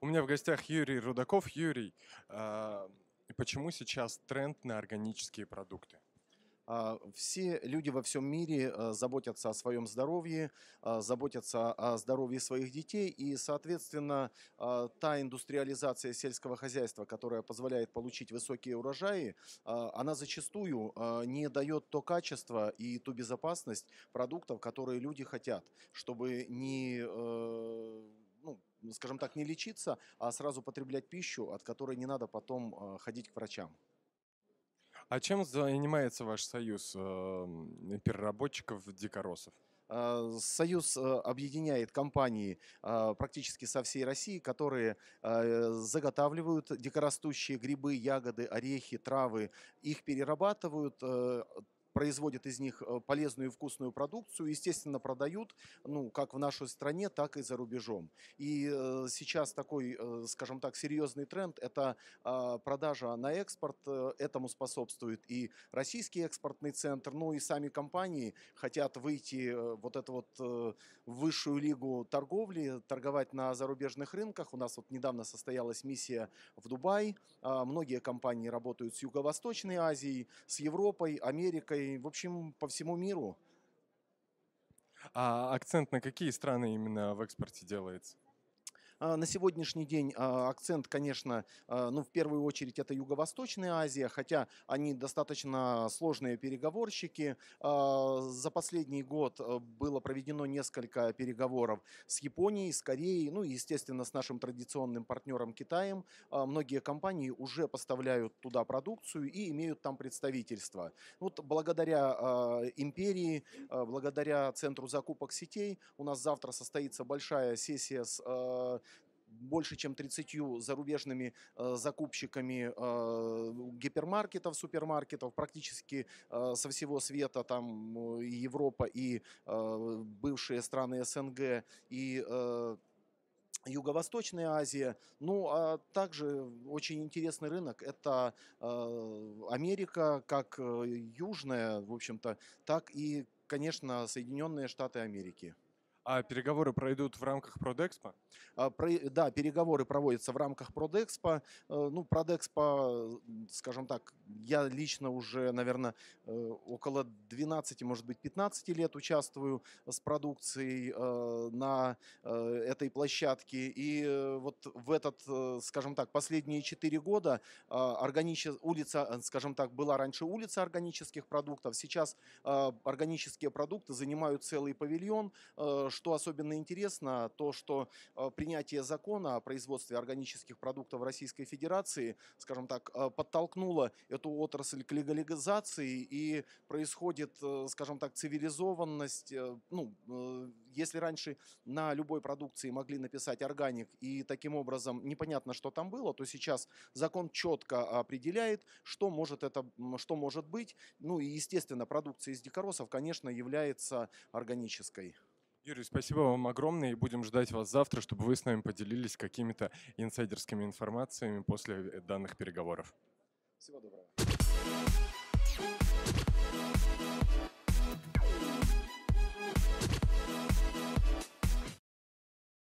У меня в гостях Юрий Рудаков. Юрий, а, почему сейчас тренд на органические продукты? А, все люди во всем мире а, заботятся о своем здоровье, заботятся о здоровье своих детей, и, соответственно, та индустриализация сельского хозяйства, которая позволяет получить высокие урожаи, она зачастую не дает то качество и ту безопасность продуктов, которые люди хотят, чтобы не скажем так, не лечиться, а сразу потреблять пищу, от которой не надо потом а, ходить к врачам. А чем занимается ваш союз эм, переработчиков дикоросов? Э, союз э, объединяет компании э, практически со всей России, которые заготавливают дикорастущие грибы, ягоды, орехи, травы, их перерабатывают, производят из них э, полезную и вкусную продукцию, естественно, продают, ну, как в нашей стране, так и за рубежом. И э, сейчас такой, э, скажем так, серьезный тренд – это а, продажа на экспорт. Этому способствует и российский экспортный центр, ну и сами компании хотят выйти вот эту вот высшую лигу торговли, торговать на зарубежных рынках. У нас вот недавно состоялась миссия в Дубай. А, многие компании работают с Юго-Восточной Азией, с Европой, Америкой, в общем, по всему миру. А акцент на какие страны именно в экспорте делается? А, на сегодняшний день а, акцент, конечно, а, ну, в первую очередь это Юго-Восточная Азия, хотя они достаточно сложные переговорщики. За последний год было проведено несколько переговоров с Японией, с Кореей, ну и, естественно, с нашим традиционным партнером Китаем. Многие компании уже поставляют туда продукцию и имеют там представительство. Вот благодаря империи, благодаря центру закупок сетей у нас завтра состоится большая сессия с больше чем 30 зарубежными э, закупщиками э, гипермаркетов, супермаркетов, практически э, со всего света, там и Европа, и бывшие страны СНГ, и Юго-Восточная Азия, ну а также очень интересный рынок это э, Америка, как южная, в общем-то, так и, конечно, Соединенные Штаты Америки. А переговоры пройдут в рамках Продэкспо? А, про, э, да, переговоры проводятся в рамках Продэкспо. Э, ну, Продэкспо, скажем так, я лично уже, наверное, э, около 12, может быть, 15 лет участвую с продукцией на этой площадке. И вот в этот, скажем так, последние 4 года а, органичес... улица, скажем так, была раньше улица органических продуктов. Сейчас а, органические продукты занимают целый павильон, что особенно интересно, то, что э, принятие закона о производстве органических продуктов в Российской Федерации, скажем так, э, подтолкнуло эту отрасль к легализации и происходит, э, скажем так, цивилизованность. Ну, если раньше на любой продукции могли написать органик и таким образом непонятно, что там было, то сейчас закон четко определяет, что может, это, что может быть. Ну и, естественно, продукция из дикоросов, конечно, является органической. Юрий, спасибо вам огромное и будем ждать вас завтра, чтобы вы с нами поделились какими-то инсайдерскими информациями после э, данных переговоров. Всего доброго.